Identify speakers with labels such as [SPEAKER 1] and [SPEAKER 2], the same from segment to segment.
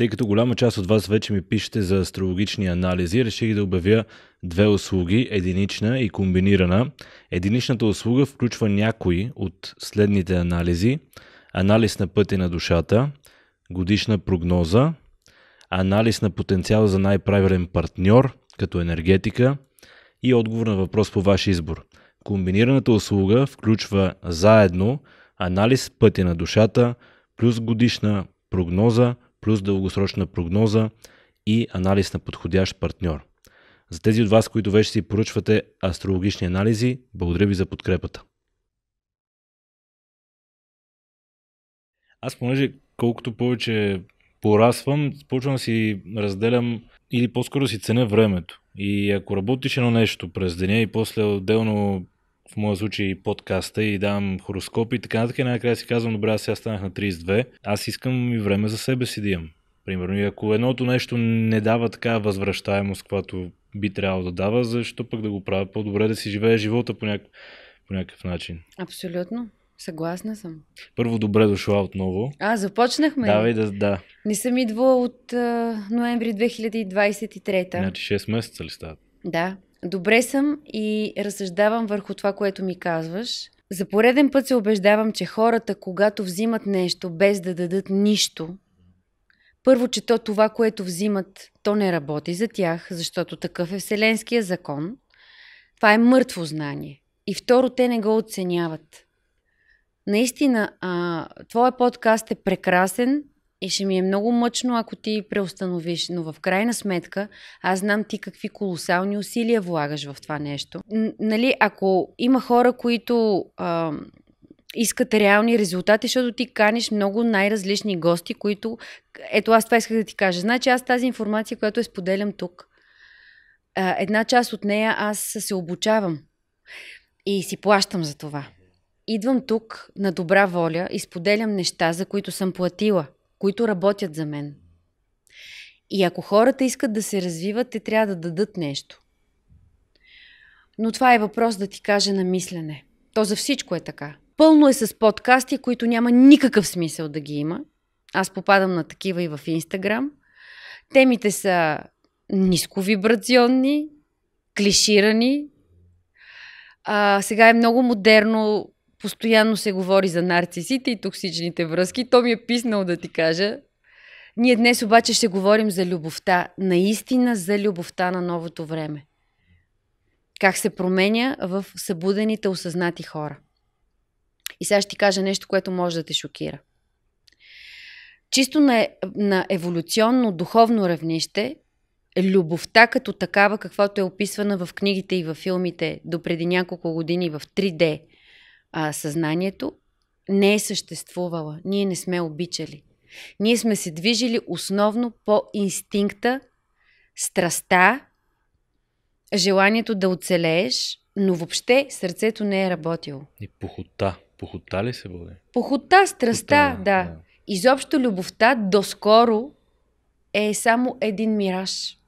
[SPEAKER 1] Тъй като голяма част от вас вече ми пишете за астрологични анализи, реших да обявя две услуги единична и комбинирана. Единичната услуга включва някои от следните анализи: анализ на пъти на душата, годишна прогноза, анализ на потенциал за най-правилен партньор, като енергетика и отговор на въпрос по ваш избор. Комбинираната услуга включва заедно анализ пъти на душата, плюс годишна прогноза, плюс дългосрочна прогноза и анализ на подходящ партньор. За тези от вас, които вече си поръчвате астрологични анализи, благодаря ви за подкрепата. Аз понеже колкото повече порасвам, почвам да си разделям или по-скоро си ценя времето. И ако работиш едно нещо през деня и после отделно в моя случай подкаста и давам хороскопи и така нататък. И накрая си казвам, добре, аз сега станах на 32. Аз искам и време за себе си да имам. Примерно, и ако едното нещо не дава така възвръщаемост, която би трябвало да дава, защо пък да го правя? По-добре да си живее живота по, няк... по някакъв начин.
[SPEAKER 2] Абсолютно. Съгласна съм.
[SPEAKER 1] Първо, добре дошла отново. А, започнахме. Давай да, да.
[SPEAKER 2] Не съм идвала от а, ноември 2023.
[SPEAKER 1] Значи 6 месеца ли стават?
[SPEAKER 2] Да. Добре съм и разсъждавам върху това, което ми казваш. За пореден път се убеждавам, че хората, когато взимат нещо без да дадат нищо, първо, че то това, което взимат, то не работи за тях, защото такъв е Вселенския закон. Това е мъртво знание. И второ, те не го оценяват. Наистина, а, твоя подкаст е прекрасен. И ще ми е много мъчно, ако ти преустановиш. Но в крайна сметка, аз знам ти какви колосални усилия влагаш в това нещо. Н- нали, ако има хора, които а, искат реални резултати, защото ти каниш много най-различни гости, които... Ето аз това исках да ти кажа. Значи аз тази информация, която я споделям тук, а, една част от нея аз се обучавам. И си плащам за това. Идвам тук на добра воля и споделям неща, за които съм платила – които работят за мен. И ако хората искат да се развиват, те трябва да дадат нещо. Но това е въпрос да ти кажа на мислене. То за всичко е така. Пълно е с подкасти, които няма никакъв смисъл да ги има. Аз попадам на такива и в Инстаграм. Темите са нисковибрационни, клиширани. А, сега е много модерно Постоянно се говори за нарцисите и токсичните връзки. То ми е писнало да ти кажа. Ние днес обаче ще говорим за любовта. Наистина за любовта на новото време. Как се променя в събудените, осъзнати хора. И сега ще ти кажа нещо, което може да те шокира. Чисто на, на еволюционно, духовно равнище, любовта като такава, каквото е описвана в книгите и в филмите до преди няколко години в 3D, а, съзнанието не е съществувала. Ние не сме обичали. Ние сме се движили основно по инстинкта, страста, желанието да оцелееш, но въобще сърцето не е работило.
[SPEAKER 1] И похота. Похота ли се бъде?
[SPEAKER 2] Похота, страста, похота, да. да. Изобщо любовта доскоро е само един мираж.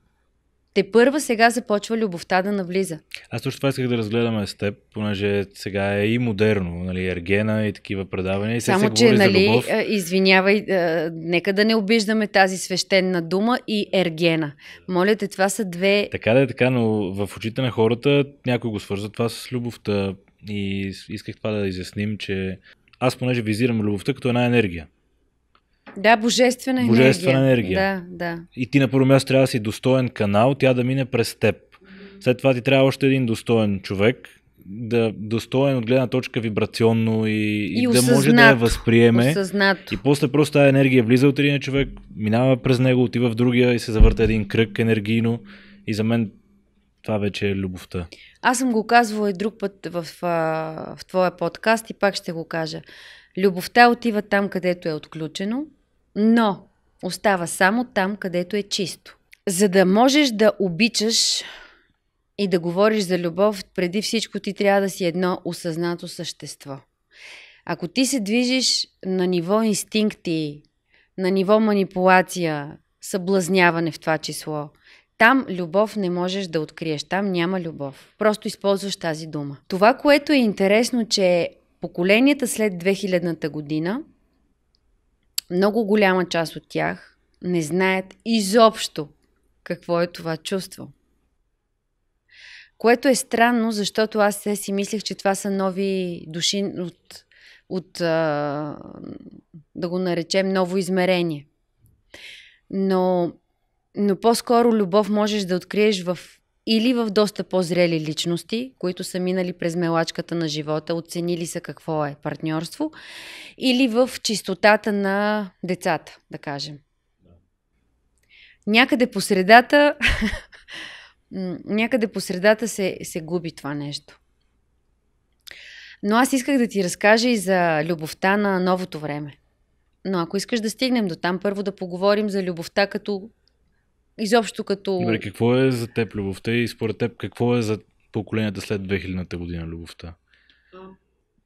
[SPEAKER 2] Те първа сега започва любовта да навлиза.
[SPEAKER 1] Аз точно това исках да разгледаме с теб, понеже сега е и модерно, нали, Ергена и такива предавания. И Само, се че, нали, любов.
[SPEAKER 2] извинявай, нека да не обиждаме тази свещена дума и Ергена. Моля те, това са две...
[SPEAKER 1] Така да е така, но в очите на хората някой го свързва това с любовта и исках това да изясним, че аз понеже визирам любовта като една енергия.
[SPEAKER 2] Да, божествена енергия. Божествена енергия. Да, да.
[SPEAKER 1] И ти на първо място трябва да си достоен канал, тя да мине през теб. След това ти трябва още един достоен човек, да достоен от гледна точка вибрационно и, и, и осъзнат, да може да я възприеме. Осъзнат. И после просто тази енергия влиза от един човек, минава през него, отива в другия и се завърта един кръг енергийно. И за мен това вече е любовта.
[SPEAKER 2] Аз съм го казвала и друг път в, в, в твоя подкаст и пак ще го кажа. Любовта отива там, където е отключено, но остава само там, където е чисто. За да можеш да обичаш и да говориш за любов, преди всичко ти трябва да си едно осъзнато същество. Ако ти се движиш на ниво инстинкти, на ниво манипулация, съблазняване в това число, там любов не можеш да откриеш, там няма любов. Просто използваш тази дума. Това, което е интересно, че поколенията след 2000-та година много голяма част от тях не знаят изобщо какво е това чувство. Което е странно, защото аз се си мислех, че това са нови души от, от да го наречем, ново измерение. Но, но по-скоро любов можеш да откриеш в или в доста по-зрели личности, които са минали през мелачката на живота, оценили са какво е партньорство, или в чистотата на децата, да кажем. Някъде по средата, някъде по средата се, се губи това нещо. Но аз исках да ти разкажа и за любовта на новото време. Но ако искаш да стигнем до там, първо да поговорим за любовта като Изобщо като... Добре,
[SPEAKER 1] какво е за теб любовта и според теб какво е за поколенията след 2000-та година любовта?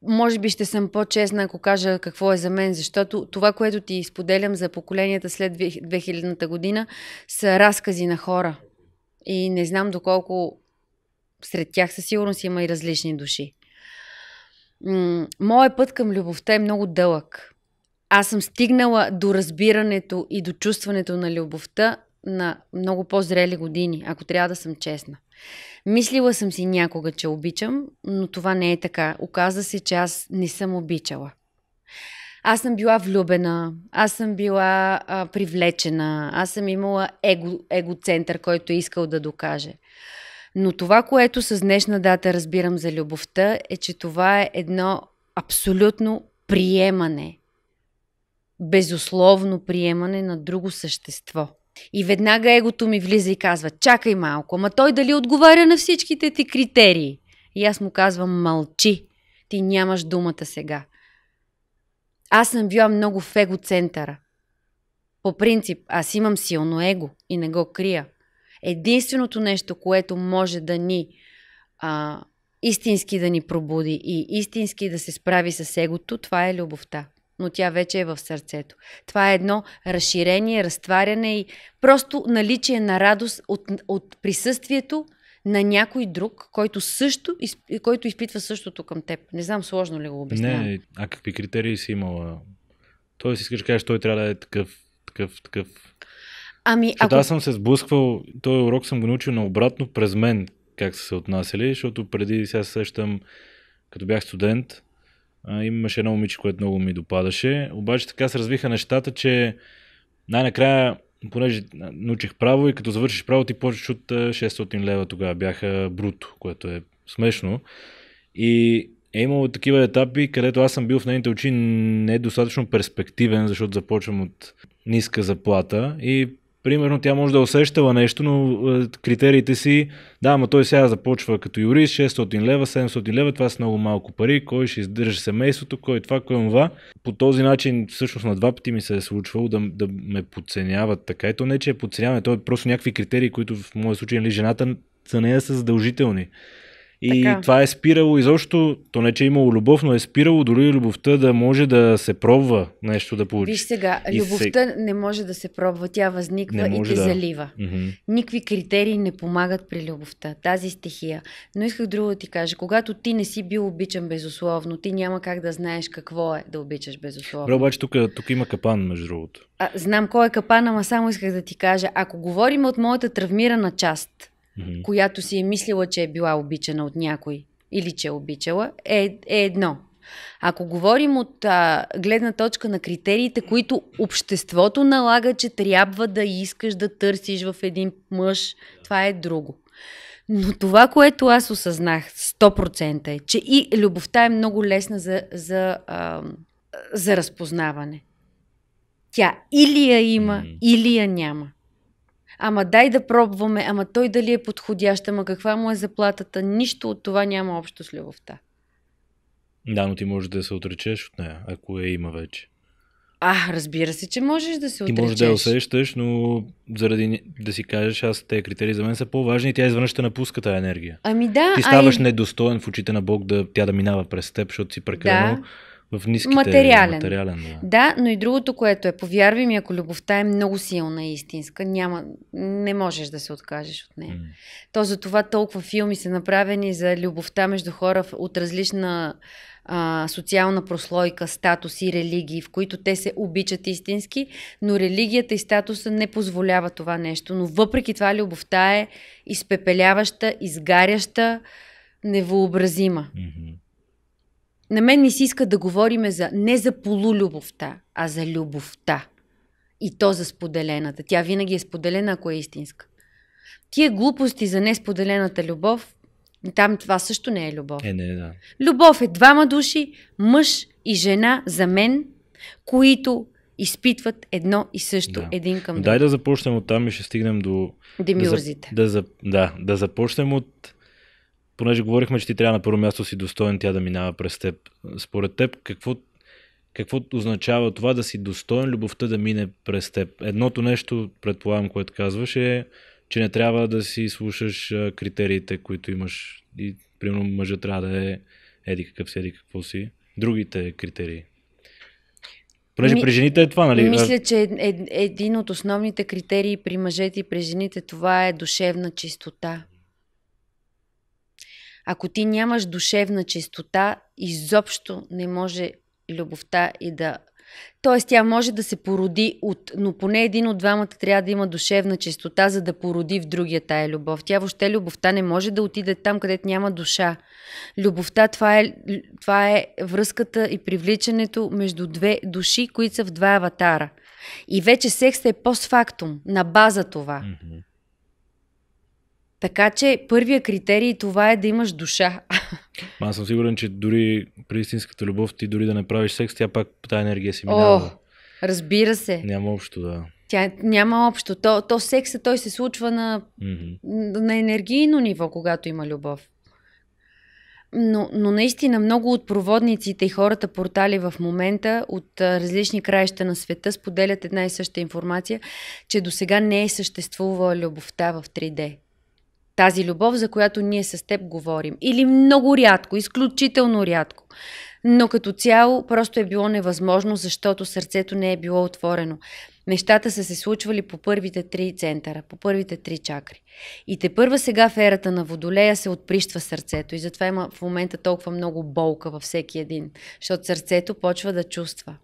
[SPEAKER 2] Може би ще съм по-честна, ако кажа какво е за мен, защото това, което ти споделям за поколенията след 2000-та година, са разкази на хора. И не знам доколко сред тях със сигурност има и различни души. Моят път към любовта е много дълъг. Аз съм стигнала до разбирането и до чувстването на любовта на много по-зрели години, ако трябва да съм честна. Мислила съм си някога, че обичам, но това не е така. Оказа се, че аз не съм обичала. Аз съм била влюбена, аз съм била а, привлечена, аз съм имала его, егоцентър, който е искал да докаже. Но това, което с днешна дата разбирам за любовта, е, че това е едно абсолютно приемане. Безусловно приемане на друго същество. И веднага егото ми влиза и казва, чакай малко, ама той дали отговаря на всичките ти критерии? И аз му казвам, мълчи, ти нямаш думата сега. Аз съм била много в его центъра. По принцип, аз имам силно его и не го крия. Единственото нещо, което може да ни а, истински да ни пробуди и истински да се справи с егото, това е любовта но тя вече е в сърцето. Това е едно разширение, разтваряне и просто наличие на радост от, от присъствието на някой друг, който също, който изпитва същото към теб. Не знам сложно ли го обяснявам. Не,
[SPEAKER 1] а какви критерии си имала? си искаш да кажеш, той трябва да е такъв, такъв, такъв.
[SPEAKER 2] Ами, ако... аз съм
[SPEAKER 1] се сблъсквал, този урок съм го научил наобратно през мен, как са се отнасяли, защото преди сега сещам, като бях студент, а, имаше едно момиче, което много ми допадаше. Обаче така се развиха нещата, че най-накрая, понеже научих право и като завършиш право, ти почваш от 600 лева тогава бяха бруто, което е смешно. И е имало такива етапи, където аз съм бил в нейните очи недостатъчно перспективен, защото започвам от ниска заплата и примерно тя може да е усещава нещо, но е, критериите си, да, ама той сега започва като юрист, 600 лева, 700 лева, това са много малко пари, кой ще издържа семейството, кой това, кой това. По този начин, всъщност на два пъти ми се е случвало да, да ме подценяват така. Ето не, че е подценяване, то е просто някакви критерии, които в моя случай или нали, жената за нея са задължителни. И така. това е спирало изобщо, то не че е имало любов, но е спирало дори любовта да може да се пробва нещо да получи. Виж сега, и любовта
[SPEAKER 2] се... не може да се пробва, тя възниква и те да. залива. Mm-hmm. Никакви критерии не помагат при любовта, тази стихия. Но исках друго да ти кажа, когато ти не си бил обичан безусловно, ти няма как да знаеш какво е да обичаш безусловно. Бре,
[SPEAKER 1] обаче тук, тук има капан, между другото.
[SPEAKER 2] А, знам кой е капан, ама само исках да ти кажа, ако говорим от моята травмирана част, mm-hmm. която си е мислила, че е била обичана от някой или че е обичала, е, е едно. Ако говорим от а, гледна точка на критериите, които обществото налага, че трябва да искаш да търсиш в един мъж, това е друго. Но това, което аз осъзнах 100% е, че и любовта е много лесна за, за, а, за разпознаване. Тя или я има, mm. или я няма. Ама дай да пробваме, ама той дали е подходящ, ама каква му е заплатата, нищо от това няма общо с любовта.
[SPEAKER 1] Да, но ти можеш да се отречеш от нея, ако я има вече.
[SPEAKER 2] А, разбира се, че можеш да се отречеш. Ти можеш да я
[SPEAKER 1] усещаш, но заради да си кажеш, аз тези критерии за мен са по-важни и тя извън ще напуска тази енергия.
[SPEAKER 2] Ами да. Ти ставаш ай...
[SPEAKER 1] недостоен в очите на Бог да тя да минава през теб, защото си прекалено да
[SPEAKER 2] в ниските... Материален. материален да. да, но и другото, което е, повярвай ми, ако любовта е много силна и истинска, няма, не можеш да се откажеш от нея. Mm. То за това толкова филми са направени за любовта между хора от различна а, социална прослойка, статус и религии, в които те се обичат истински, но религията и статуса не позволява това нещо. Но въпреки това любовта е изпепеляваща, изгаряща, невообразима. Mm-hmm на мен не си иска да говориме за, не за полулюбовта, а за любовта. И то за споделената. Тя винаги е споделена, ако е истинска. Тие глупости за несподелената любов, там това също не е любов. Е, не, да. Любов е двама души, мъж и жена за мен, които изпитват едно и също да. един към друг. Дай
[SPEAKER 1] да започнем от там и ще стигнем до... Демиурзите. Да, да, да започнем от понеже говорихме, че ти трябва на първо място си достоен тя да минава през теб. Според теб, какво, какво означава това да си достоен любовта да мине през теб? Едното нещо, предполагам, което казваш е, че не трябва да си слушаш критериите, които имаш. И, примерно, мъжът трябва да е еди какъв си, еди какво си. Другите критерии.
[SPEAKER 2] Понеже Ми, при жените е това, нали? Мисля, че един от основните критерии при мъжете и при жените това е душевна чистота. Ако ти нямаш душевна чистота, изобщо не може любовта и да Тоест, тя може да се породи от... Но поне един от двамата трябва да има душевна чистота, за да породи в другия тая любов. Тя въобще любовта не може да отиде там, където няма душа. Любовта, това е, това е връзката и привличането между две души, които са в два аватара. И вече секса е постфактум, на база това. Mm-hmm. Така че първия критерий това е да имаш душа.
[SPEAKER 1] Аз съм сигурен, че дори при истинската любов ти дори да не правиш секс, тя пак тази енергия си минава. О,
[SPEAKER 2] разбира се.
[SPEAKER 1] Няма общо, да.
[SPEAKER 2] Тя няма общо. То, то секса той се случва на, mm-hmm. на енергийно ниво, когато има любов. Но, но наистина много от проводниците и хората портали в момента от различни краища на света споделят една и съща информация, че до сега не е съществувала любовта в 3D тази любов, за която ние с теб говорим. Или много рядко, изключително рядко. Но като цяло просто е било невъзможно, защото сърцето не е било отворено. Нещата са се случвали по първите три центъра, по първите три чакри. И те първа сега в ерата на Водолея се отприщва сърцето и затова има в момента толкова много болка във всеки един, защото сърцето почва да чувства.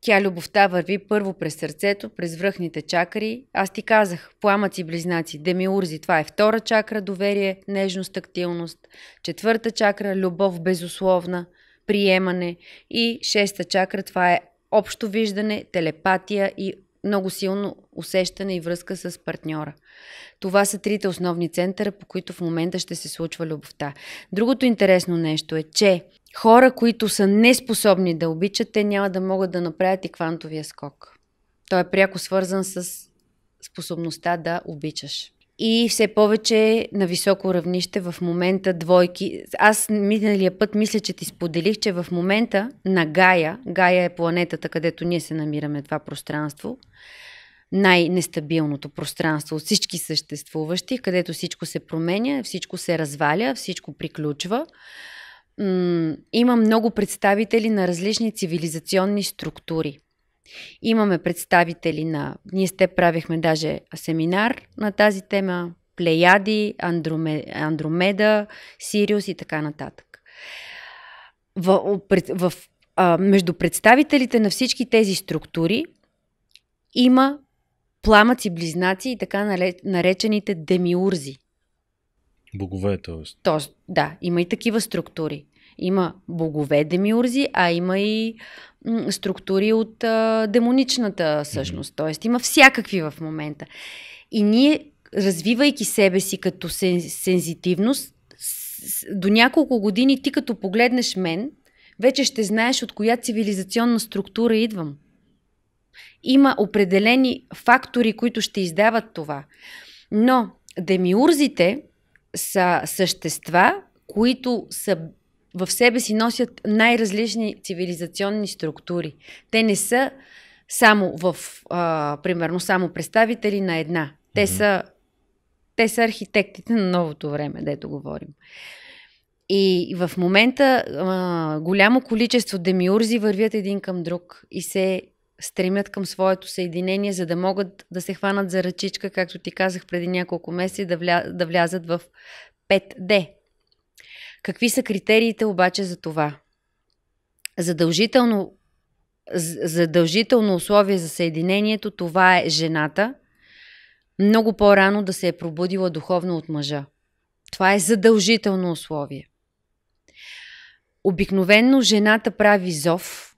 [SPEAKER 2] Тя любовта върви първо през сърцето, през връхните чакри. Аз ти казах, пламъци близнаци, демиурзи, това е втора чакра, доверие, нежност, тактилност. Четвърта чакра, любов безусловна, приемане. И шеста чакра, това е общо виждане, телепатия и много силно усещане и връзка с партньора. Това са трите основни центъра, по които в момента ще се случва любовта. Другото интересно нещо е, че хора, които са неспособни да обичат, те няма да могат да направят и квантовия скок. Той е пряко свързан с способността да обичаш и все повече на високо равнище в момента двойки. Аз миналия път мисля, че ти споделих, че в момента на Гая, Гая е планетата, където ние се намираме това пространство, най-нестабилното пространство от всички съществуващи, където всичко се променя, всичко се разваля, всичко приключва. има много представители на различни цивилизационни структури – Имаме представители на... Ние сте правихме даже семинар на тази тема. Плеяди, Андроме, Андромеда, Сириус и така нататък. В, в, а, между представителите на всички тези структури има пламъци, близнаци и така наречените демиурзи.
[SPEAKER 1] Богове, т.е.
[SPEAKER 2] Тоест, да, има и такива структури. Има богове демиурзи, а има и структури от а, демоничната същност. Тоест има всякакви в момента. И ние, развивайки себе си като сен, сензитивност, с, до няколко години ти като погледнеш мен, вече ще знаеш от коя цивилизационна структура идвам. Има определени фактори, които ще издават това. Но демиурзите са същества, които са в себе си носят най-различни цивилизационни структури. Те не са само в, а, примерно, само представители на една. Те mm-hmm. са, те са архитектите на новото време, дето говорим. И в момента а, голямо количество демиурзи вървят един към друг и се стремят към своето съединение, за да могат да се хванат за ръчичка, както ти казах преди няколко месеца, да, вля, да влязат в 5D. Какви са критериите обаче за това? Задължително, задължително условие за съединението това е жената много по-рано да се е пробудила духовно от мъжа. Това е задължително условие. Обикновенно жената прави зов,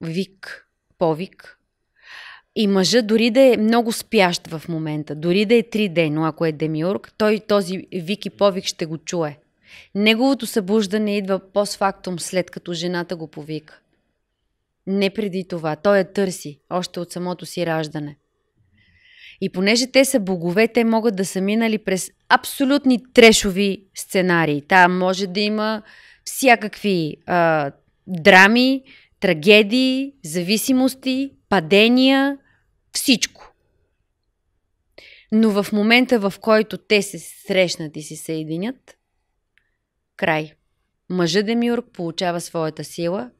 [SPEAKER 2] вик, повик. И мъжа, дори да е много спящ в момента, дори да е три ден, но ако е демиург, той този вик и повик ще го чуе. Неговото събуждане идва постфактум, след като жената го повика. Не преди това. Той я търси още от самото си раждане. И понеже те са богове, те могат да са минали през абсолютни трешови сценарии. Та може да има всякакви а, драми, трагедии, зависимости, падения, всичко. Но в момента, в който те се срещнат и се съединят, Край. Мъжът Демиург получава своята сила,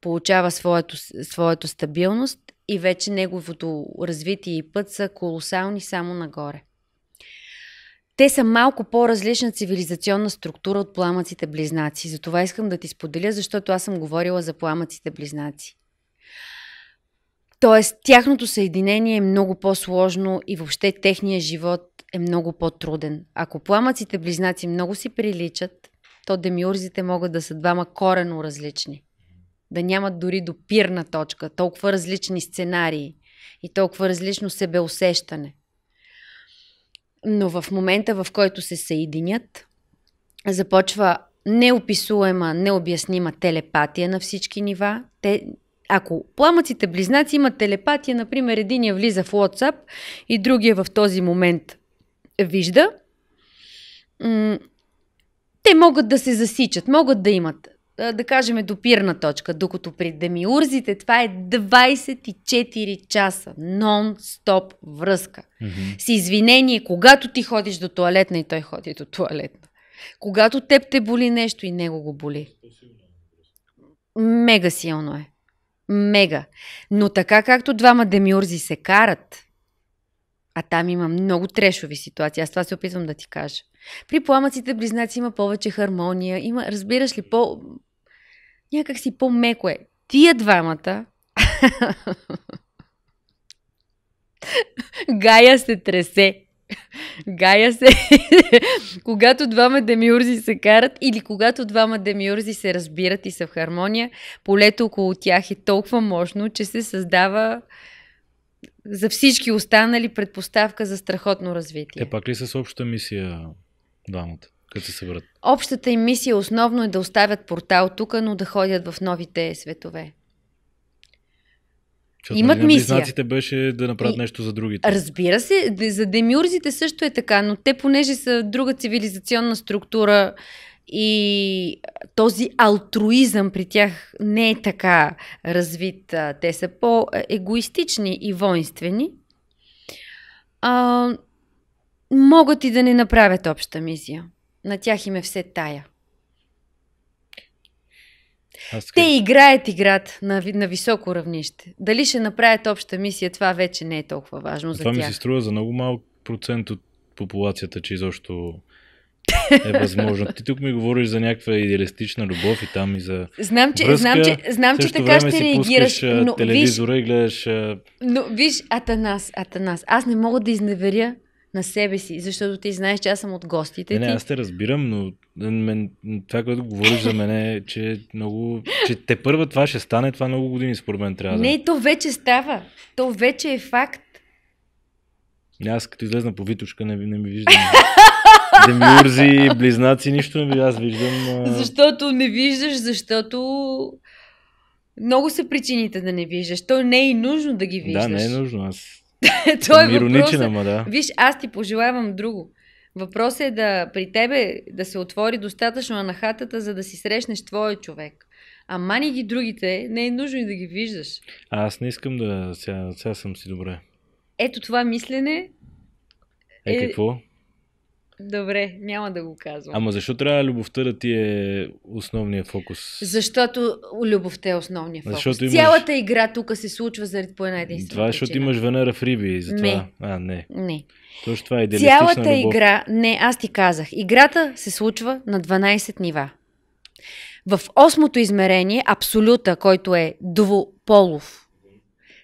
[SPEAKER 2] получава своето, своето стабилност и вече неговото развитие и път са колосални само нагоре. Те са малко по-различна цивилизационна структура от пламъците близнаци. Затова искам да ти споделя, защото аз съм говорила за пламъците близнаци. Тоест, тяхното съединение е много по-сложно и въобще техния живот е много по-труден. Ако пламъците близнаци много си приличат, то демиурзите могат да са двама корено различни. Да нямат дори допирна точка, толкова различни сценарии и толкова различно себеусещане. Но в момента, в който се съединят, започва неописуема, необяснима телепатия на всички нива. Те, ако пламъците близнаци имат телепатия, например, единия влиза в WhatsApp и другия в този момент вижда, те могат да се засичат, могат да имат, да кажем, допирна точка, докато при демиурзите това е 24 часа нон-стоп връзка. Mm-hmm. С извинение, когато ти ходиш до туалетна и той ходи до туалетна. Когато теб те боли нещо и него го боли. Мега силно е. Мега. Но така както двама демиурзи се карат, а там има много трешови ситуации. Аз това се опитвам да ти кажа. При пламъците близнаци има повече хармония. Има, разбираш ли, по... Някак си по-меко е. Тия двамата... Гая се тресе. Гая се. когато двама демиурзи се карат или когато двама демиурзи се разбират и са в хармония, полето около тях е толкова мощно, че се създава за всички останали предпоставка за страхотно развитие.
[SPEAKER 1] Те пак ли са с общата мисия двамата, като се съберат?
[SPEAKER 2] Общата им мисия основно е да оставят портал тук, но да ходят в новите светове. Чот, имат на мисия.
[SPEAKER 1] беше да направят и, нещо за другите.
[SPEAKER 2] Разбира се, за демиурзите също е така, но те понеже са друга цивилизационна структура, и този алтруизъм при тях не е така развит. Те са по-егоистични и воинствени. А, могат и да не направят обща мисия. На тях им е все тая. Аз Те играят играт на, на високо равнище. Дали ще направят обща мисия, това вече не е толкова важно това за това тях. Това ми се
[SPEAKER 1] струва за много малък процент от популацията, че изобщо е възможно. Ти тук ми говориш за някаква идеалистична любов и там и за Знам, че, връзка. Знам, че, знам, че така ще реагираш. Но, телевизора виж, и гледаш...
[SPEAKER 2] Но виж, Атанас, Атанас, аз не мога да изневеря на себе си, защото ти знаеш, че аз съм от гостите. Не, ти... не аз
[SPEAKER 1] те разбирам, но мен, това, което говориш за мен е, че много. че те първа това ще стане, това много години според мен трябва Не,
[SPEAKER 2] то вече става. То вече е факт.
[SPEAKER 1] Аз като излезна по Витушка не, не ми виждам.
[SPEAKER 2] Демиурзи,
[SPEAKER 1] близнаци, нищо не аз виждам.
[SPEAKER 2] Защото не виждаш, защото много са причините да не виждаш. То не е и нужно да ги виждаш. Да, не е нужно. Аз Той е въпросът. ама да. Виж, аз ти пожелавам друго. Въпросът е да при тебе да се отвори достатъчно на хатата, за да си срещнеш твоя човек. А мани ги другите, не е нужно и да ги виждаш.
[SPEAKER 1] А, аз не искам да... Сега, сега съм си добре.
[SPEAKER 2] Ето това мислене... Е, е какво? Добре, няма да го казвам. Ама
[SPEAKER 1] защо трябва любовта да ти е основния фокус?
[SPEAKER 2] Защото любовта е основния фокус. Защото имаш... Цялата игра тук се случва заради по една единствена Това е,
[SPEAKER 1] защото причина. имаш Венера в Риби. и Затова... Не. А, не. Не. Точно това е Цялата любов. игра,
[SPEAKER 2] не, аз ти казах, играта се случва на 12 нива. В осмото измерение, абсолюта, който е двуполов,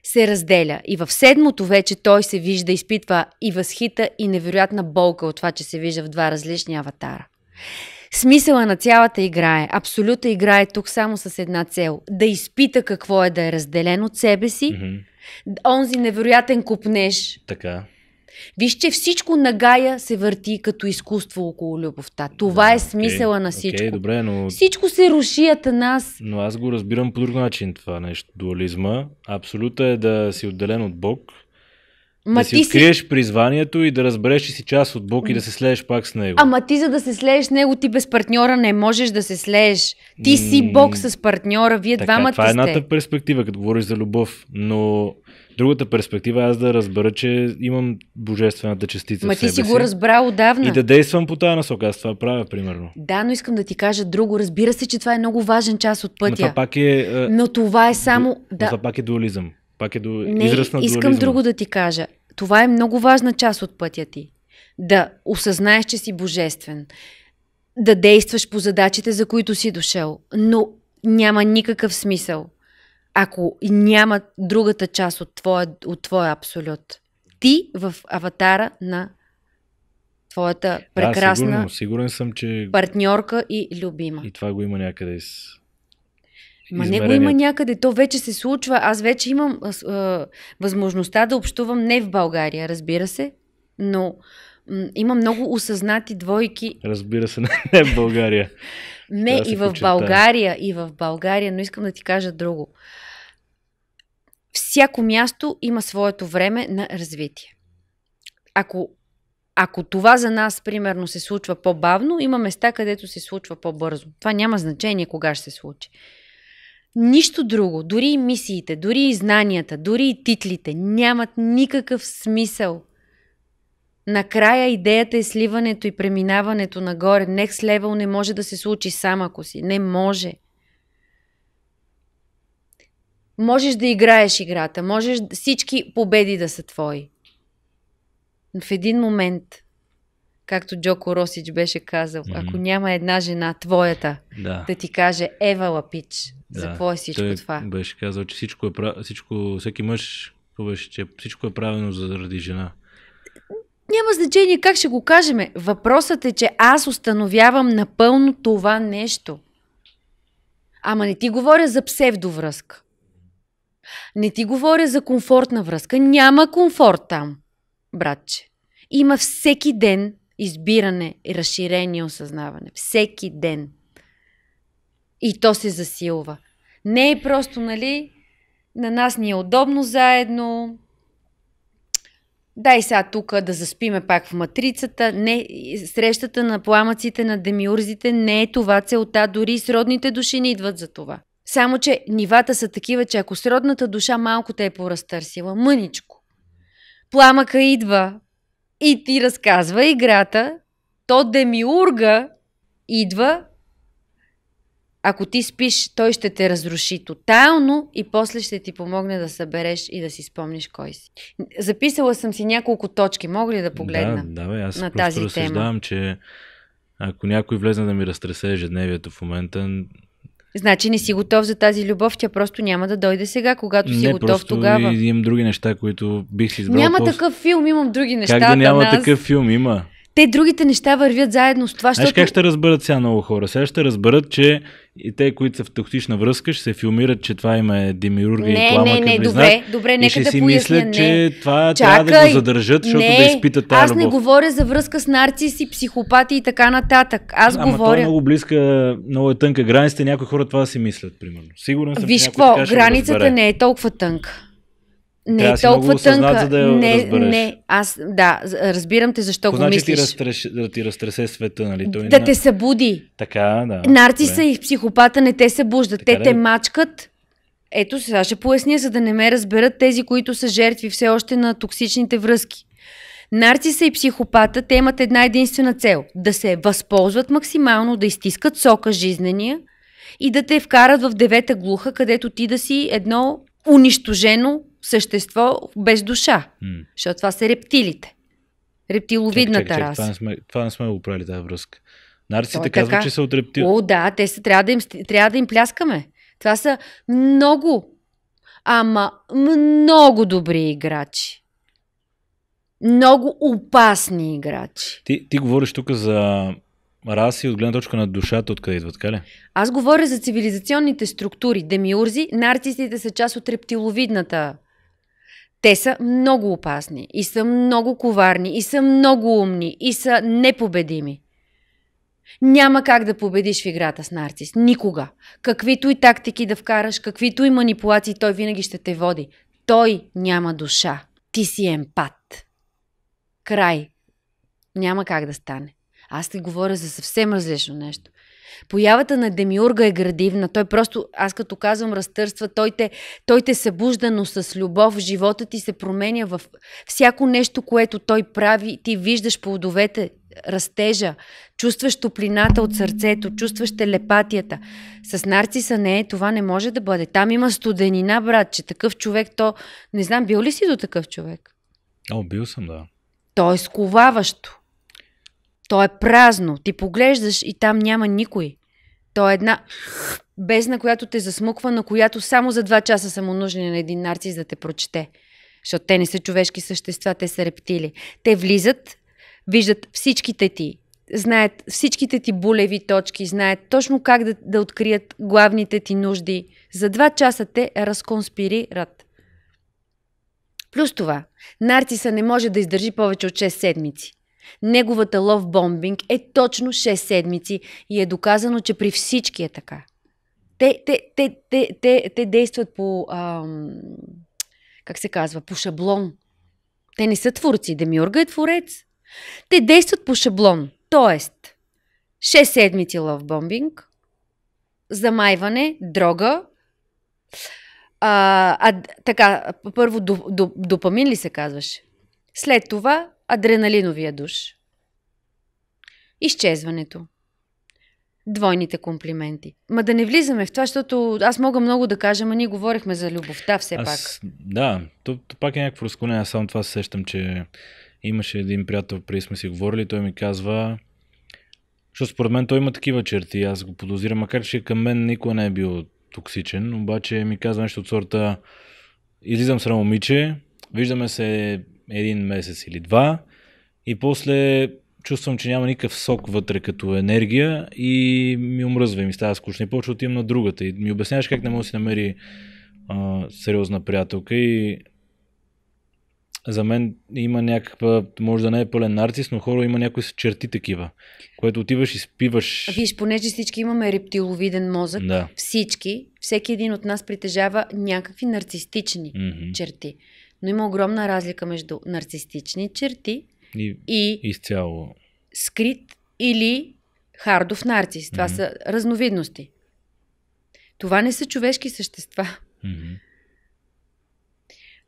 [SPEAKER 2] се разделя. И в седмото вече той се вижда, изпитва и възхита, и невероятна болка от това, че се вижда в два различни аватара. Смисъла на цялата игра е, абсолюта игра е тук само с една цел. Да изпита какво е да е разделен от себе си, mm-hmm. онзи невероятен купнеж. Така Виж, че всичко на Гая се върти като изкуство около любовта. Това да, е смисъла окей, на всичко. Окей,
[SPEAKER 1] добре, но...
[SPEAKER 2] Всичко се руши нас.
[SPEAKER 1] Но аз го разбирам по друг начин това нещо, дуализма. Абсолютно е да си отделен от Бог
[SPEAKER 2] Ма да си откриеш си...
[SPEAKER 1] призванието и да разбереш, че си част от Бог и да се слееш пак с Него.
[SPEAKER 2] Ама ти за да се слееш с Него, ти без партньора не можеш да се слееш. Ти си Бог с партньора, вие така, двамата това е едната сте.
[SPEAKER 1] перспектива, като говориш за любов, но другата перспектива е аз да разбера, че имам божествената частица Ма в себе ти си го разбрал отдавна. И да действам по тази насока, аз това правя, примерно. Да,
[SPEAKER 2] но искам да ти кажа друго. Разбира се, че това е много важен част от пътя. Но това
[SPEAKER 1] пак е...
[SPEAKER 2] Но това е само... Но това
[SPEAKER 1] пак е дуализъм. Пак е до не, израз на искам друго
[SPEAKER 2] да ти кажа. Това е много важна част от пътя ти. Да осъзнаеш, че си божествен. Да действаш по задачите, за които си дошъл. Но няма никакъв смисъл, ако няма другата част от твоя, от твоя абсолют. Ти в аватара на твоята прекрасна да, сигурно, сигурен съм, че... партньорка и любима.
[SPEAKER 1] И това го има някъде из Ма не го има
[SPEAKER 2] някъде, то вече се случва. Аз вече имам а, възможността да общувам не в България, разбира се, но м, има много осъзнати двойки.
[SPEAKER 1] Разбира се, не в България. не, и в България,
[SPEAKER 2] и в България, но искам да ти кажа друго. Всяко място има своето време на развитие. Ако ако това за нас, примерно, се случва по-бавно, има места, където се случва по-бързо. Това няма значение кога ще се случи. Нищо друго, дори и мисиите, дори и знанията, дори и титлите нямат никакъв смисъл. Накрая идеята е сливането и преминаването нагоре. Next level не може да се случи сам ако си. Не може. Можеш да играеш играта, можеш всички победи да са твои. Но в един момент, както Джоко Росич беше казал, mm-hmm. ако няма една жена, твоята, да, да ти каже Ева Лапич, за какво е всичко той това?
[SPEAKER 1] Беше казал, че всичко е прав... всичко, всеки мъж беше, че всичко е правено заради жена.
[SPEAKER 2] Няма значение как ще го кажем. Въпросът е, че аз установявам напълно това нещо. Ама не ти говоря за псевдовръзка. Не ти говоря за комфортна връзка. Няма комфорт там, братче. Има всеки ден избиране и разширение осъзнаване. Всеки ден. И то се засилва. Не е просто, нали, на нас ни е удобно заедно, дай сега тук да заспиме пак в матрицата. Не, срещата на пламъците, на демиурзите не е това целта. Дори сродните души не идват за това. Само, че нивата са такива, че ако сродната душа малко те е поразтърсила, мъничко, пламъка идва и ти разказва играта, то демиурга идва ако ти спиш, той ще те разруши тотално и после ще ти помогне да събереш и да си спомниш кой си. Записала съм си няколко точки. Мога ли да погледна да, да, бе, аз на тази тема?
[SPEAKER 1] че ако някой влезе да ми разтресе ежедневието в момента,
[SPEAKER 2] Значи не си готов за тази любов, тя просто няма да дойде сега, когато си не, готов просто тогава.
[SPEAKER 1] Имам други неща, които бих си избрал. Няма пост...
[SPEAKER 2] такъв филм, имам други неща. Как да няма нас... такъв
[SPEAKER 1] филм? Има.
[SPEAKER 2] Те другите неща вървят заедно с това, Знаеш защото... как ще
[SPEAKER 1] разберат сега много хора? Сега ще разберат, че и те, които са в токсична връзка, ще се филмират, че това има е демиурга не, и пламък. не, не, не, добре, добре, нека и ще да си поясня, мислят, не. че това Чакай, трябва да го задържат, защото не, да изпитат тази аз любов. не
[SPEAKER 2] говоря за връзка с нарциси, психопати и така нататък. Аз Ама говоря... Това е много
[SPEAKER 1] близка, много е тънка границата някои хора това си мислят, примерно. Сигурен съм, Виж какво, границата да
[SPEAKER 2] не е толкова тънка не е толкова тънка. За да я не, разбереш. не, аз да, разбирам те защо Какво го значи мислиш.
[SPEAKER 1] Ти да ти разтресе света, нали? Той да не... те
[SPEAKER 2] събуди.
[SPEAKER 1] Така, да. Нарциса и
[SPEAKER 2] психопата не те събуждат, така, те да. те мачкат. Ето сега ще поясня, за да не ме разберат тези, които са жертви все още на токсичните връзки. Нарциса и психопата, те имат една единствена цел. Да се възползват максимално, да изтискат сока жизнения и да те вкарат в девета глуха, където ти да си едно унищожено същество без душа. Mm. Защото това са рептилите. Рептиловидната чакай, раса. Това не,
[SPEAKER 1] сме, това не сме го правили тази връзка. Нарците казват, така. че са от рептили. О,
[SPEAKER 2] да, те са, трябва, да им, трябва да им пляскаме. Това са много, ама много добри играчи. Много опасни играчи.
[SPEAKER 1] Ти, ти говориш тук за раси от гледна точка на душата, откъде идват, така ли?
[SPEAKER 2] Аз говоря за цивилизационните структури. Демиурзи, нарцистите са част от рептиловидната те са много опасни и са много коварни и са много умни и са непобедими. Няма как да победиш в играта с нарцис. Никога. Каквито и тактики да вкараш, каквито и манипулации, той винаги ще те води. Той няма душа. Ти си емпат. Край. Няма как да стане. Аз ти говоря за съвсем различно нещо. Появата на Демиурга е градивна. Той просто, аз като казвам, разтърства. Той те, той те събужда, но с любов. Живота ти се променя в всяко нещо, което той прави. Ти виждаш плодовете, растежа, чувстваш топлината от сърцето, чувстваш телепатията. С нарциса не е, това не може да бъде. Там има студенина, брат, че такъв човек, то... Не знам, бил ли си до такъв човек?
[SPEAKER 1] О, бил съм, да.
[SPEAKER 2] То е сковаващо. То е празно. Ти поглеждаш и там няма никой. То е една бездна, която те засмуква, на която само за два часа са му нужни на един нарцис да те прочете. Защото те не са човешки същества, те са рептили. Те влизат, виждат всичките ти, знаят всичките ти болеви точки, знаят точно как да, да открият главните ти нужди. За два часа те разконспирират. Плюс това, нарциса не може да издържи повече от 6 седмици. Неговата ловбомбинг е точно 6 седмици и е доказано, че при всички е така. Те, те, те, те, те, те действат по, ам, как се казва, по шаблон. Те не са творци. Демиурга е творец. Те действат по шаблон. Тоест, 6 седмици ловбомбинг, замайване, дрога, а, а така, първо доп, доп, допамин ли се казваше? След това адреналиновия душ. Изчезването. Двойните комплименти. Ма да не влизаме в това, защото аз мога много да кажа, ма ние говорихме за любовта все аз,
[SPEAKER 1] пак. Да, то, то пак е някакво разклонение. Аз само това сещам, че имаше един приятел, преди сме си говорили, той ми казва, защото според мен той има такива черти, аз го подозирам, макар че към мен никога не е бил токсичен, обаче ми казва нещо от сорта, излизам с момиче, виждаме се един месец или два и после чувствам, че няма никакъв сок вътре като енергия и ми омръзва и ми става скучно и почва отивам на другата и ми обясняваш как не може да си намери а, сериозна приятелка и за мен има някаква, може да не е пълен нарцис, но хора има някои черти такива, което отиваш и спиваш.
[SPEAKER 2] Виж, понеже всички имаме рептиловиден мозък, да. всички, всеки един от нас притежава някакви нарцистични mm-hmm. черти но има огромна разлика между нарцистични черти
[SPEAKER 1] и, и изцяло
[SPEAKER 2] скрит или хардов нарцис. Това mm-hmm. са разновидности. Това не са човешки същества. Mm-hmm.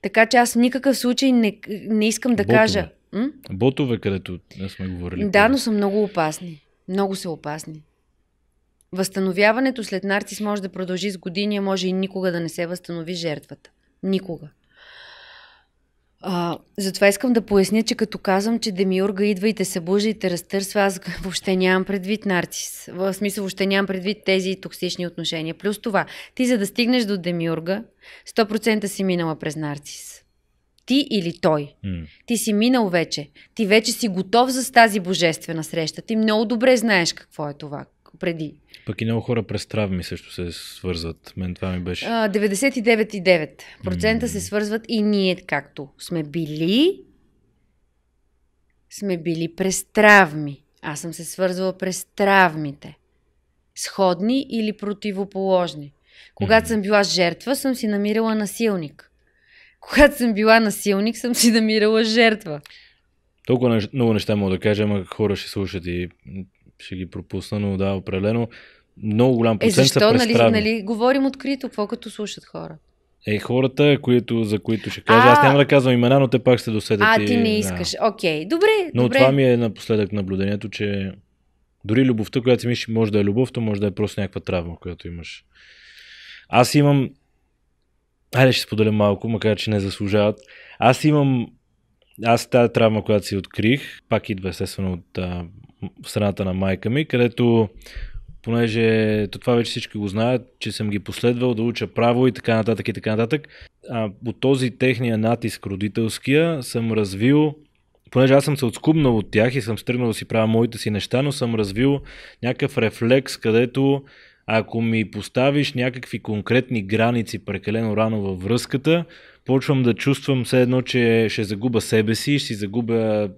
[SPEAKER 2] Така че аз в никакъв случай не, не искам да Ботове. кажа. М?
[SPEAKER 1] Ботове, където не сме говорили. Да,
[SPEAKER 2] но са много опасни. Много са опасни. Възстановяването след нарцис може да продължи с години, а може и никога да не се възстанови жертвата. Никога. А, затова искам да поясня, че като казвам, че Демиурга идва и те събужда и те разтърсва, аз въобще нямам предвид нарцис. В смисъл, въобще нямам предвид тези токсични отношения. Плюс това, ти за да стигнеш до Демиурга, 100% си минала през нарцис. Ти или той. Mm. Ти си минал вече. Ти вече си готов за тази божествена среща. Ти много добре знаеш какво е това преди.
[SPEAKER 1] Пък и много хора през травми също се свързват. Мен това ми беше.
[SPEAKER 2] 99,9% mm. се свързват и ние, както сме били, сме били през травми. Аз съм се свързвала през травмите. Сходни или противоположни. Когато mm-hmm. съм била жертва, съм си намирала насилник. Когато съм била насилник, съм си намирала жертва.
[SPEAKER 1] Толкова много неща мога да кажа, ама хора ще слушат и ще ги пропусна, но да, определено много голям е, процент е, защо, са нали, нали,
[SPEAKER 2] говорим открито, какво като слушат хора?
[SPEAKER 1] Е, хората, които, за които ще кажа. А... Аз няма да казвам имена, но те пак ще доседат. А, ти не искаш.
[SPEAKER 2] Да. Окей, добре. Но добре. това ми
[SPEAKER 1] е напоследък наблюдението, че дори любовта, която си мислиш, може да е любов, то може да е просто някаква травма, която имаш. Аз имам. Айде ще споделя малко, макар че не заслужават. Аз имам. Аз тази травма, която си открих, пак идва естествено от а, в страната на майка ми, където понеже то това вече всички го знаят, че съм ги последвал да уча право и така нататък и така нататък. А, от този техния натиск родителския съм развил, понеже аз съм се отскубнал от тях и съм стръгнал да си правя моите си неща, но съм развил някакъв рефлекс, където ако ми поставиш някакви конкретни граници прекалено рано във връзката, почвам да чувствам все едно, че ще загуба себе си, ще си загубя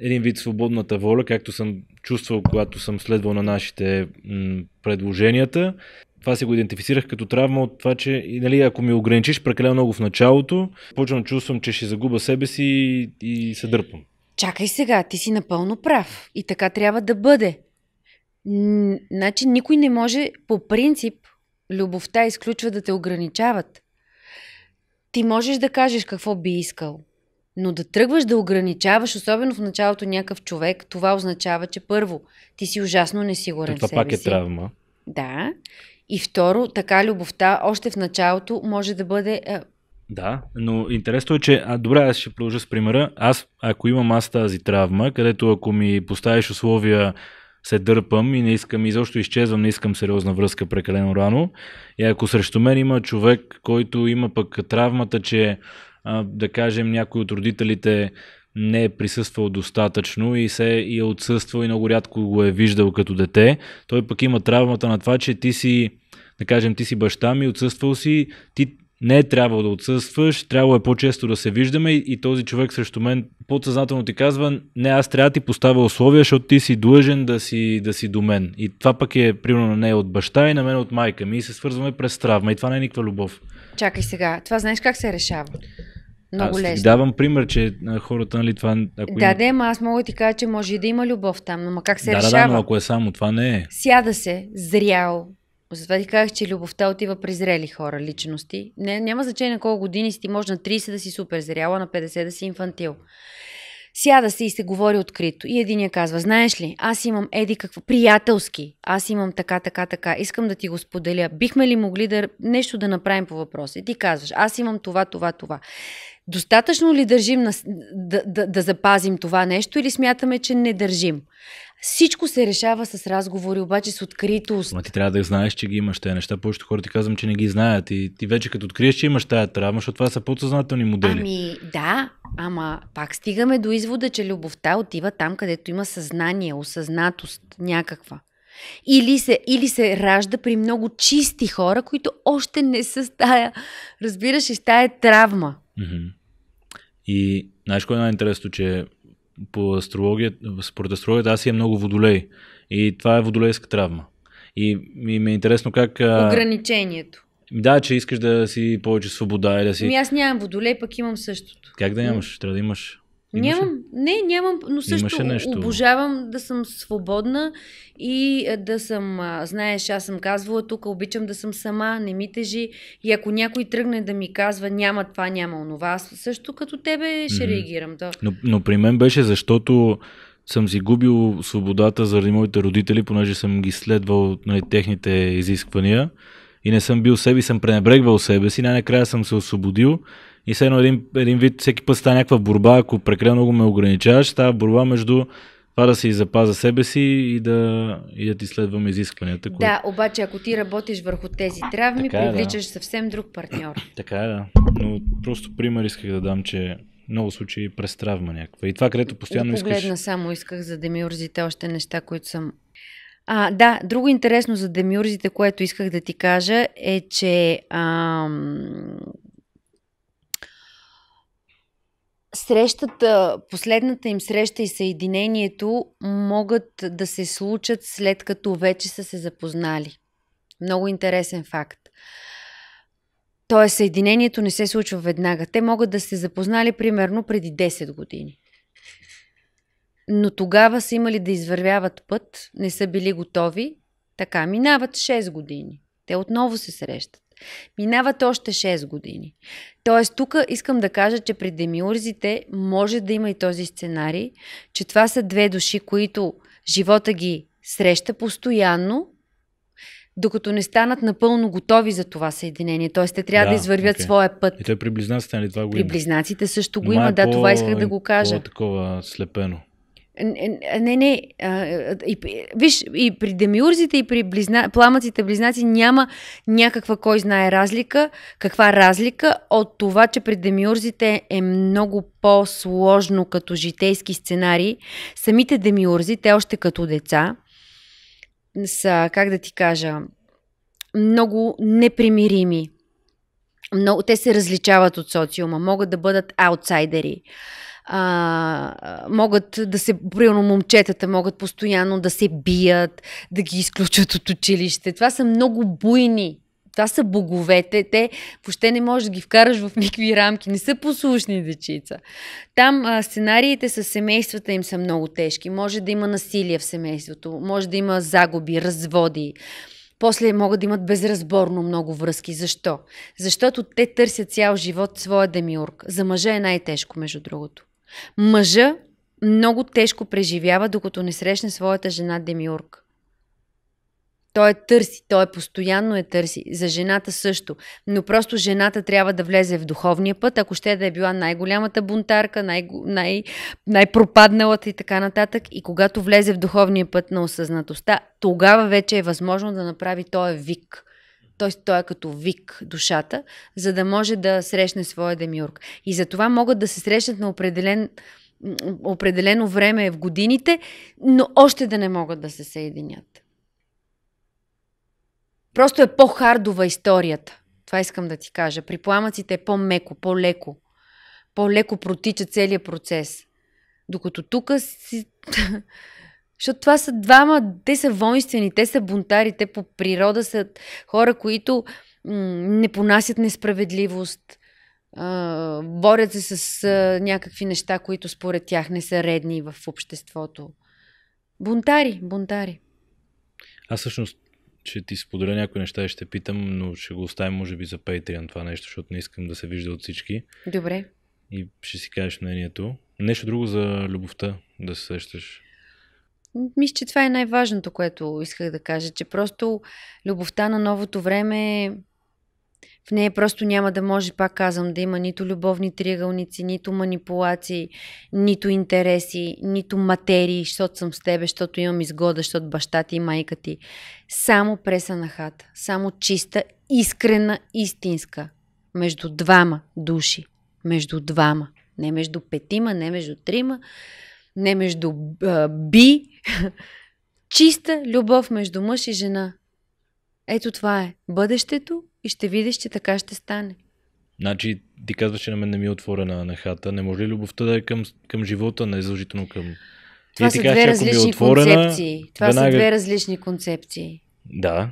[SPEAKER 1] един вид свободната воля, както съм чувствал, когато съм следвал на нашите м- предложенията. Това си го идентифицирах като травма от това, че нали, ако ми ограничиш прекалено много в началото, почвам да чувствам, че ще загуба себе си и, и се дърпам.
[SPEAKER 2] Чакай сега, ти си напълно прав. И така трябва да бъде. значи никой не може, по принцип, любовта изключва да те ограничават. Ти можеш да кажеш какво би искал но да тръгваш да ограничаваш, особено в началото някакъв човек, това означава, че първо, ти си ужасно несигурен това в себе пак е травма. Да. И второ, така любовта още в началото може да бъде
[SPEAKER 1] да, но интересно е, че... А, добре, аз ще продължа с примера. Аз, ако имам аз тази травма, където ако ми поставиш условия се дърпам и не искам, изобщо изчезвам, не искам сериозна връзка прекалено рано. И ако срещу мен има човек, който има пък травмата, че а, да кажем, някой от родителите не е присъствал достатъчно и се и е отсъствал и много рядко го е виждал като дете. Той пък има травмата на това, че ти си, да кажем, ти си баща ми, отсъствал си, ти не е трябвало да отсъстваш, трябвало е по-често да се виждаме и, и този човек срещу мен подсъзнателно ти казва, не, аз трябва да ти поставя условия, защото ти си длъжен да си, да си до мен. И това пък е, примерно, на нея от баща и на мен от майка ми и се свързваме през травма и това не е никаква любов.
[SPEAKER 2] Чакай сега, това знаеш как се решава? Много лесно.
[SPEAKER 1] давам пример, че хората, нали, това... Ако да, да,
[SPEAKER 2] има... аз мога да ти кажа, че може и да има любов там, но ма как се да, решава? Да, да, но ако
[SPEAKER 1] е само, това не е.
[SPEAKER 2] Сяда се, зрял. Затова ти казах, че любовта отива при зрели хора, личности. Не, няма значение на колко години си, ти може на 30 да си супер зряла, на 50 да си инфантил. Сяда се и се говори открито. И един я казва, знаеш ли, аз имам еди какво, приятелски, аз имам така, така, така, искам да ти го споделя. Бихме ли могли да нещо да направим по въпроса? И ти казваш, аз имам това, това, това. Достатъчно ли държим на, да, да, да запазим това нещо или смятаме, че не държим? Всичко се решава с разговори, обаче с откритост. Ма
[SPEAKER 1] ти трябва да знаеш, че ги имаш тези неща. Повечето хора ти казвам, че не ги знаят. И ти вече като откриеш, че имаш тая травма, защото това са подсъзнателни модели.
[SPEAKER 2] Ами да, ама пак стигаме до извода, че любовта отива там, където има съзнание, осъзнатост някаква. Или се, или се ражда при много чисти хора, които още не са с тая, разбираш, и стая тая травма.
[SPEAKER 1] Mm-hmm. И знаеш кое е най интересно че по астрология, според астрологията аз имам много водолей. И това е водолейска травма. И, и ми е интересно как... Ограничението. Да, че искаш да си повече свобода или да си... Ами
[SPEAKER 2] аз нямам водолей, пък имам същото.
[SPEAKER 1] Как да нямаш? Трябва да имаш.
[SPEAKER 2] Нямам, не, нямам, но също нещо. обожавам да съм свободна и е, да съм, знаеш, аз съм казвала тук, обичам да съм сама, не ми тежи и ако някой тръгне да ми казва няма това, няма онова, аз също като тебе ще mm-hmm. реагирам. То. Но,
[SPEAKER 1] но при мен беше защото съм си губил свободата заради моите родители, понеже съм ги следвал нали, техните изисквания и не съм бил себе, съм пренебрегвал себе си, най-накрая съм се освободил и все едно един, един вид, всеки път става някаква борба, ако прекалено много ме ограничаваш, става борба между това да си запаза себе си и да, и да ти следвам изискванията. Кои... Да,
[SPEAKER 2] обаче ако ти работиш върху тези травми, така е, привличаш да. съвсем друг партньор.
[SPEAKER 1] Така е, да. Но просто пример исках да дам, че много случаи през травма някаква. И това, където постоянно да погледна искаш...
[SPEAKER 2] само исках за демиурзите още неща, които съм... А, да, друго интересно за демиурзите, което исках да ти кажа е, че ам, срещата, последната им среща и съединението могат да се случат след като вече са се запознали. Много интересен факт. Тоест, съединението не се случва веднага. Те могат да се запознали примерно преди 10 години. Но тогава са имали да извървяват път, не са били готови. Така минават 6 години. Те отново се срещат. Минават още 6 години. Тоест, тук искам да кажа, че при демиурзите може да има и този сценарий, че това са две души, които живота ги среща постоянно, докато не станат напълно готови за това съединение. Тоест, те трябва да, да извървят okay. своя
[SPEAKER 1] път. И те при близнаците, нали това го има? При
[SPEAKER 2] близнаците също го Но има, е да, по, това исках да го е кажа. Е
[SPEAKER 1] такова слепено.
[SPEAKER 2] Не, не. А, и, виж, и при демиурзите, и при близна, пламъците близнаци няма някаква кой знае разлика. Каква разлика от това, че при демиурзите е много по-сложно като житейски сценарий. Самите демиурзи, те още като деца, са, как да ти кажа, много непримирими. Много, те се различават от социума, могат да бъдат аутсайдери а, могат да се, примерно момчетата могат постоянно да се бият, да ги изключват от училище. Това са много буйни това са боговете. Те въобще не можеш да ги вкараш в никакви рамки. Не са послушни дечица. Там а, сценариите с семействата им са много тежки. Може да има насилие в семейството, може да има загуби, разводи. После могат да имат безразборно много връзки. Защо? Защото те търсят цял живот своя демиург. За мъжа е най-тежко, между другото. Мъжа много тежко преживява, докато не срещне своята жена Демиург. Той е търси, той е постоянно е търси. За жената също. Но просто жената трябва да влезе в духовния път, ако ще да е била най-голямата бунтарка, най- най- най-пропадналата и така нататък. И когато влезе в духовния път на осъзнатостта, тогава вече е възможно да направи този вик т.е. той е като вик душата, за да може да срещне своя демиург. И за това могат да се срещнат на определен, определено време в годините, но още да не могат да се съединят. Просто е по-хардова историята. Това искам да ти кажа. При пламъците е по-меко, по-леко. По-леко протича целият процес. Докато тук си Защото това са двама, те са воинствени, те са бунтари, те по природа са хора, които м- не понасят несправедливост, а, борят се с а, някакви неща, които според тях не са редни в обществото. Бунтари, бунтари.
[SPEAKER 1] Аз всъщност ще ти споделя някои неща и ще питам, но ще го оставим може би за Patreon това нещо, защото не искам да се вижда от всички. Добре. И ще си кажеш мнението. Нещо друго за любовта, да се сещаш.
[SPEAKER 2] Мисля, че това е най-важното, което исках да кажа, че просто любовта на новото време в нея просто няма да може, пак казвам, да има нито любовни триъгълници, нито манипулации, нито интереси, нито материи, защото съм с тебе, защото имам изгода, защото баща ти и майка ти. Само преса на хата, само чиста, искрена, истинска. Между двама души. Между двама. Не между петима, не между трима, не между а, би, чиста любов между мъж и жена. Ето това е бъдещето и ще видиш, че така ще стане.
[SPEAKER 1] Значи, ти казваш, че на мен не ми е отворена на хата. Не може ли любовта да е към, към живота, не е задължително към... Това са ти са кажеш, две е различни е отворена, концепции. Това веднага... са две
[SPEAKER 2] различни концепции. Да,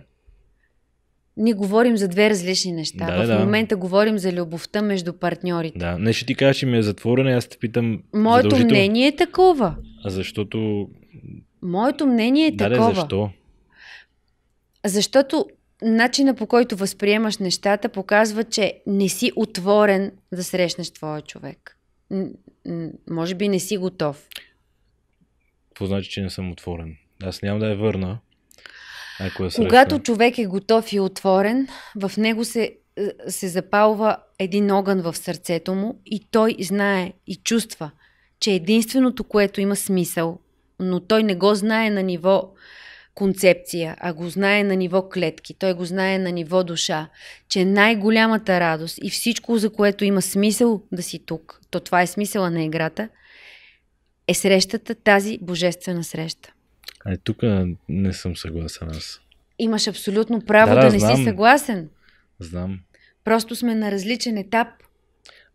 [SPEAKER 2] ние говорим за две различни неща. Да, в да. момента говорим за любовта между партньорите.
[SPEAKER 1] Да, не ще ти кажа, че ми е затворена, аз те питам. Моето задължител... мнение
[SPEAKER 2] е такова.
[SPEAKER 1] А защото.
[SPEAKER 2] Моето мнение е да, такова. Да, защо? Защото начина по който възприемаш нещата показва, че не си отворен да срещнеш твоя човек. може би не си готов.
[SPEAKER 1] Какво значи, че не съм отворен? Аз нямам да я върна, ако е Когато
[SPEAKER 2] човек е готов и отворен, в него се, е, се запалва един огън в сърцето му и той знае и чувства, че единственото, което има смисъл, но той не го знае на ниво концепция, а го знае на ниво клетки, той го знае на ниво душа, че най-голямата радост и всичко, за което има смисъл да си тук, то това е смисъла на играта, е срещата, тази божествена среща.
[SPEAKER 1] Е, тук не съм съгласен аз.
[SPEAKER 2] Имаш абсолютно право да, да, да не знам. си съгласен. Знам. Просто сме на различен етап.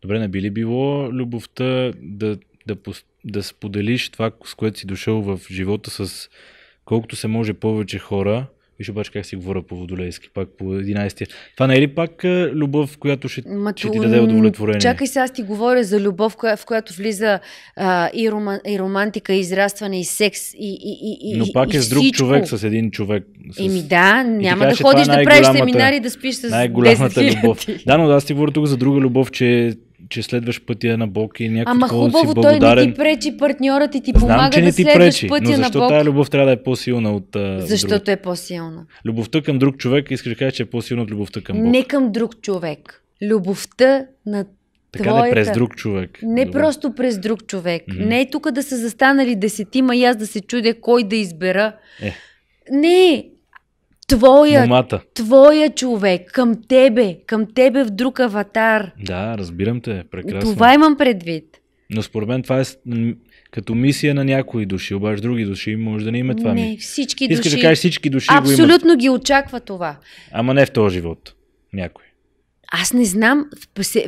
[SPEAKER 1] Добре, не би ли било любовта да, да, да споделиш това, с което си дошъл в живота с колкото се може повече хора, Виж обаче как си говоря по водолейски, пак по 11. Това не е ли пак е, любов, която ще, Ма, ще ти даде удовлетворение? Чакай
[SPEAKER 2] сега, аз ти говоря за любов, в която влиза а, и, рома, и романтика, и израстване, и секс, и, и, и, и Но пак и е с друг всичко. човек, с един човек. С... Еми да, няма да е ходиш да правиш семинари, да спиш с най-голямата любов.
[SPEAKER 1] Да, но аз ти говоря тук за друга любов, че че следваш пътя на Бог и някакво Ама такова, хубаво, си благодарен. той не ти
[SPEAKER 2] пречи, партньора, и ти помага Знам, помага че не да ти пречи, пътя но защо на Бог. Тая
[SPEAKER 1] любов трябва да е по-силна от а, Защото друг? е по-силна. Любовта към друг човек, искаш да кажеш, че е по-силна от любовта към Бог. Не
[SPEAKER 2] към друг човек. Любовта на така твоята... не през друг
[SPEAKER 1] човек. Не Добре. просто през
[SPEAKER 2] друг човек. Mm-hmm. Не е тук да са застанали десетима и аз да се чудя кой да избера. Е. Не, твоя, Момата. твоя човек, към тебе, към тебе в друг аватар.
[SPEAKER 1] Да, разбирам те, прекрасно. Това имам предвид. Но според мен това е като мисия на някои души, обаче други души може да не има това. Не, всички души. Искаш да кажеш всички души Абсолютно го
[SPEAKER 2] имат. ги очаква това.
[SPEAKER 1] Ама не в този живот. Някой.
[SPEAKER 2] Аз не знам,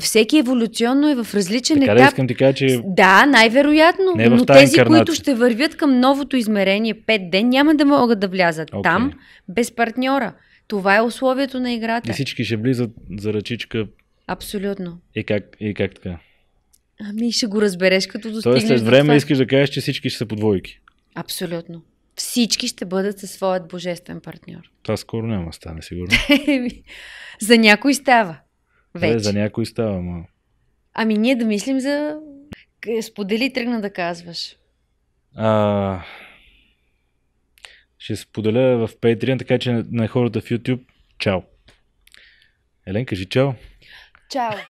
[SPEAKER 2] всеки еволюционно е в различен така етап. Да, искам ти кажа, че... да най-вероятно, не е но тези, инкарнация. които ще вървят към новото измерение 5 ден, няма да могат да влязат okay. там без партньора. Това е условието на играта. И
[SPEAKER 1] всички ще влизат за ръчичка.
[SPEAKER 2] Абсолютно.
[SPEAKER 1] И как, и как така?
[SPEAKER 2] Ами ще го разбереш като достигнеш Тоест след време това. искаш
[SPEAKER 1] да кажеш, че всички ще са по двойки.
[SPEAKER 2] Абсолютно. Всички ще бъдат със своят божествен партньор.
[SPEAKER 1] Това скоро няма стане, сигурно.
[SPEAKER 2] за някой става. Вече. Е, за
[SPEAKER 1] някой става, ма.
[SPEAKER 2] Ами ние да мислим за... Сподели, тръгна да казваш.
[SPEAKER 1] А... Ще споделя в Patreon, така че на хората в YouTube. Чао. Елен, кажи чао.
[SPEAKER 2] Чао.